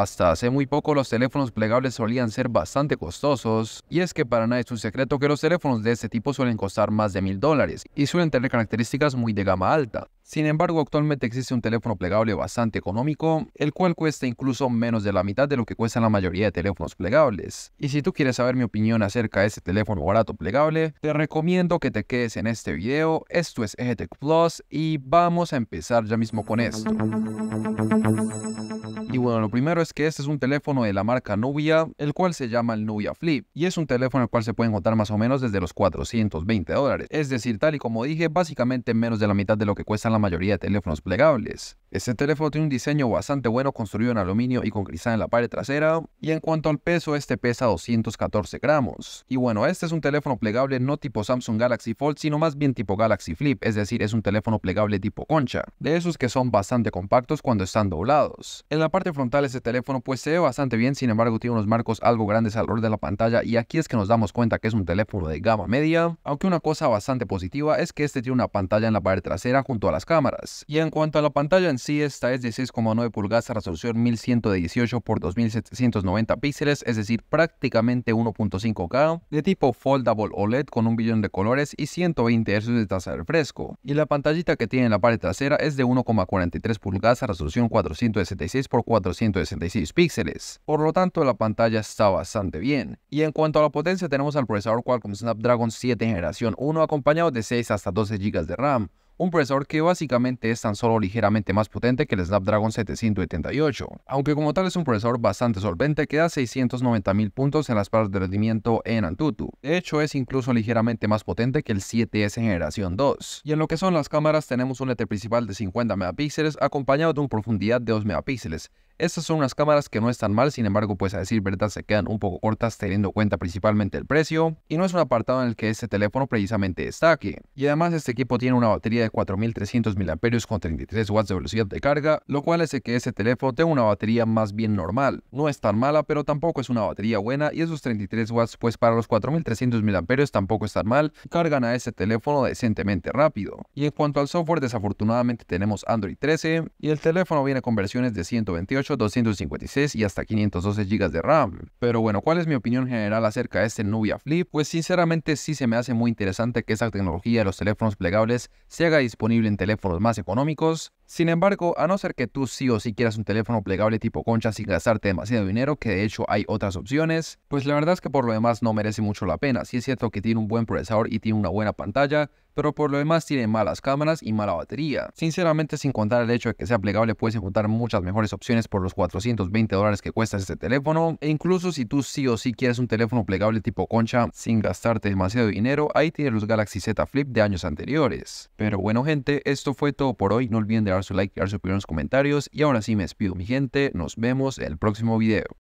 Hasta hace muy poco los teléfonos plegables solían ser bastante costosos, y es que para nada es un secreto que los teléfonos de este tipo suelen costar más de mil dólares y suelen tener características muy de gama alta. Sin embargo, actualmente existe un teléfono plegable bastante económico, el cual cuesta incluso menos de la mitad de lo que cuestan la mayoría de teléfonos plegables. Y si tú quieres saber mi opinión acerca de este teléfono barato plegable, te recomiendo que te quedes en este video, esto es EGTEC Plus y vamos a empezar ya mismo con esto. Y bueno, lo primero es que este es un teléfono de la marca Nubia, el cual se llama el Nubia Flip, y es un teléfono el cual se pueden encontrar más o menos desde los 420 dólares, es decir, tal y como dije, básicamente menos de la mitad de lo que cuesta la mayoría de teléfonos plegables. Este teléfono tiene un diseño bastante bueno construido en aluminio y con cristal en la parte trasera. Y en cuanto al peso, este pesa 214 gramos. Y bueno, este es un teléfono plegable no tipo Samsung Galaxy Fold, sino más bien tipo Galaxy Flip, es decir, es un teléfono plegable tipo concha, de esos que son bastante compactos cuando están doblados. En la parte frontal este teléfono pues se ve bastante bien, sin embargo tiene unos marcos algo grandes alrededor de la pantalla y aquí es que nos damos cuenta que es un teléfono de gama media, aunque una cosa bastante positiva es que este tiene una pantalla en la pared trasera junto a las cámaras. Y en cuanto a la pantalla en sí, esta es de 6,9 pulgadas a resolución 1118 x 2790 píxeles, es decir, prácticamente 1.5K, de tipo foldable OLED con un billón de colores y 120 Hz de tasa de refresco. Y la pantallita que tiene en la parte trasera es de 1,43 pulgadas a resolución 466 x 466 píxeles. Por lo tanto, la pantalla está bastante bien. Y en cuanto a la potencia, tenemos al procesador Qualcomm Snapdragon 7 generación 1 acompañado de 6 hasta 12 GB de RAM un procesador que básicamente es tan solo ligeramente más potente que el Snapdragon 788. aunque como tal es un procesador bastante solvente que da 690 puntos en las pruebas de rendimiento en Antutu. De hecho es incluso ligeramente más potente que el 7S generación 2. Y en lo que son las cámaras tenemos un lente principal de 50 megapíxeles acompañado de una profundidad de 2 megapíxeles, estas son unas cámaras que no están mal, sin embargo, pues a decir verdad se quedan un poco cortas teniendo en cuenta principalmente el precio, y no es un apartado en el que este teléfono precisamente destaque. Y además este equipo tiene una batería de 4300 mAh con 33 watts de velocidad de carga, lo cual hace que este teléfono tenga una batería más bien normal. No es tan mala, pero tampoco es una batería buena, y esos 33 watts pues para los 4300 mAh tampoco están mal, cargan a este teléfono decentemente rápido. Y en cuanto al software, desafortunadamente tenemos Android 13, y el teléfono viene con versiones de 128 256 y hasta 512 GB de RAM. Pero bueno, ¿cuál es mi opinión general acerca de este Nubia Flip? Pues sinceramente sí se me hace muy interesante que esa tecnología de los teléfonos plegables se haga disponible en teléfonos más económicos, sin embargo, a no ser que tú sí o sí quieras un teléfono plegable tipo concha sin gastarte demasiado dinero, que de hecho hay otras opciones, pues la verdad es que por lo demás no merece mucho la pena. Sí es cierto que tiene un buen procesador y tiene una buena pantalla, pero por lo demás tiene malas cámaras y mala batería. Sinceramente, sin contar el hecho de que sea plegable, puedes encontrar muchas mejores opciones por los 420 dólares que cuesta este teléfono. E incluso si tú sí o sí quieres un teléfono plegable tipo concha sin gastarte demasiado dinero, ahí tienes los Galaxy Z Flip de años anteriores. Pero bueno gente, esto fue todo por hoy. No olviden de su like, dar su opinión en los comentarios. Y ahora sí me despido mi gente, nos vemos en el próximo video.